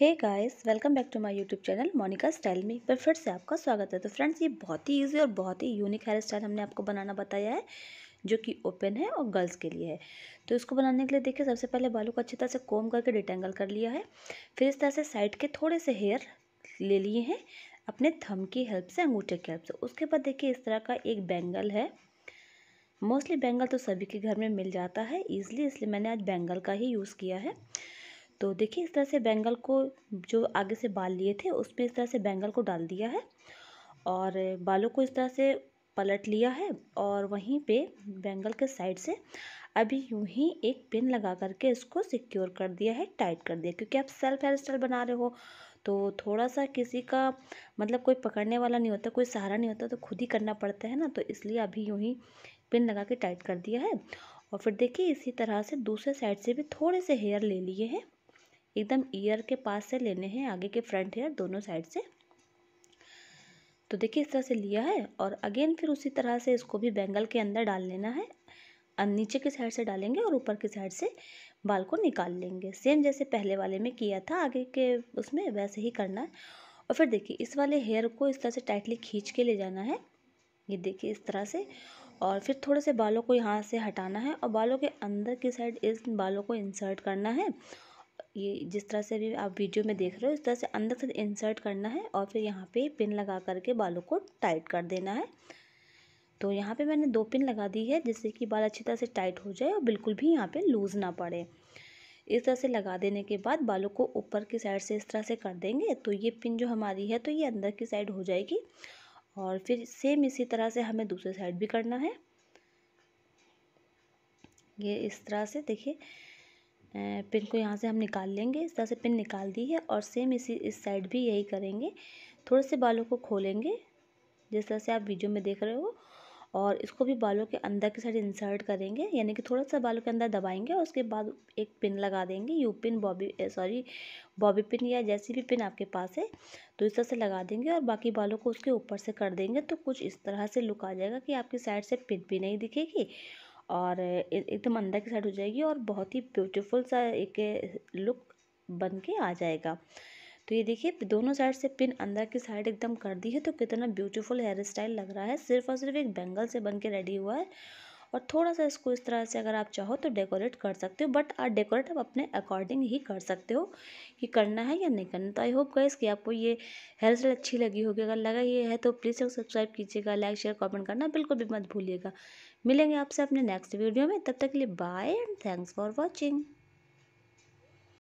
hey guys welcome back to my YouTube channel Monica style में पर फिर से आपका स्वागत है तो फ्रेंड्स ये बहुत ही इजी और बहुत ही यूनिक हेयर स्टाइल हमने आपको बनाना बताया है जो कि ओपन है और गर्ल्स के लिए है तो इसको बनाने के लिए देखिए सबसे पहले बालों को अच्छी तरह से कोम करके डिटेंगल कर लिया है फिर इस तरह से साइड के थोड़े से हेयर ले लिए हैं अपने थम की हेल्प से अंगूठे की हेल्प से उसके बाद देखिए इस तरह का एक बैंगल है मोस्टली बैंगल तो सभी के घर में मिल जाता है ईजिली इसलिए मैंने आज बैंगल का ही यूज़ किया है तो देखिए इस तरह से बैंगल को जो आगे से बाल लिए थे उसमें इस तरह से बैंगल को डाल दिया है और बालों को इस तरह से पलट लिया है और वहीं पे बैंगल के साइड से अभी यूं ही एक पिन लगा करके इसको सिक्योर कर दिया है टाइट कर दिया क्योंकि आप सेल्फ हेयर स्टाइल बना रहे हो तो थोड़ा सा किसी का मतलब कोई पकड़ने वाला नहीं होता कोई सहारा नहीं होता तो खुद ही करना पड़ता है ना तो इसलिए अभी यूं ही पिन लगा के टाइट कर दिया है और फिर देखिए इसी तरह से दूसरे साइड से भी थोड़े से हेयर ले लिए हैं एकदम ईयर के पास से लेने हैं आगे के फ्रंट हेयर दोनों साइड से तो देखिए इस तरह से लिया है और अगेन फिर उसी तरह से इसको भी बैंगल के अंदर डाल लेना है और नीचे के साइड से डालेंगे और ऊपर के साइड से बाल को निकाल लेंगे सेम जैसे पहले वाले में किया था आगे के उसमें वैसे ही करना है और फिर देखिए इस वाले हेयर को इस तरह से टाइटली खींच के ले जाना है ये देखिए इस तरह से और फिर थोड़े से बालों को यहाँ से हटाना है और बालों के अंदर की साइड इस बालों को इंसर्ट करना है ये जिस तरह से भी आप वीडियो में देख रहे हो इस तरह से अंदर से इंसर्ट करना है और फिर यहाँ पे पिन लगा करके बालों को टाइट कर देना है तो यहाँ पे मैंने दो पिन लगा दी है जिससे कि बाल अच्छी तरह से टाइट हो जाए और बिल्कुल भी यहाँ पे लूज़ ना पड़े इस तरह से लगा देने के बाद बालों को ऊपर की साइड से इस तरह से कर देंगे तो ये पिन जो हमारी है तो ये अंदर की साइड हो जाएगी और फिर सेम इसी तरह से हमें दूसरी साइड भी करना है ये इस तरह से देखिए पिन को यहाँ से हम निकाल लेंगे इस तरह से पिन निकाल दी है और सेम इसी इस साइड भी यही करेंगे थोड़े से बालों को खोलेंगे जिस तरह से आप वीडियो में देख रहे हो और इसको भी बालों के अंदर की साइड इंसर्ट करेंगे यानी कि थोड़ा सा बालों के अंदर दबाएंगे और उसके बाद एक पिन लगा देंगे U pin bobby sorry bobby pin या जैसी भी पिन आपके पास है तो इस तरह से लगा देंगे और बाकी बालों को उसके ऊपर से कर देंगे तो कुछ इस तरह से लुक आ जाएगा कि आपकी साइड से पिन भी नहीं दिखेगी और एकदम अंदर की साइड हो जाएगी और बहुत ही ब्यूटीफुल सा एक लुक बन के आ जाएगा तो ये देखिए दोनों साइड से पिन अंदर की साइड एकदम कर दी है तो कितना ब्यूटीफुल हेयर स्टाइल लग रहा है सिर्फ और सिर्फ एक बैंगल से बन के रेडी हुआ है और थोड़ा सा इसको इस तरह से अगर आप चाहो तो डेकोरेट कर सकते हो बट आप डेकोरेट आप अपने अकॉर्डिंग ही कर सकते हो कि करना है या नहीं करना तो आई होप गाइस कि आपको ये हेयर स्टाइल अच्छी लगी होगी अगर लगा ये है तो प्लीज़ सब्सक्राइब कीजिएगा लाइक शेयर कॉमेंट करना बिल्कुल भी मत भूलिएगा मिलेंगे आपसे अपने नेक्स्ट वीडियो में तब तक के लिए bye and thanks for watching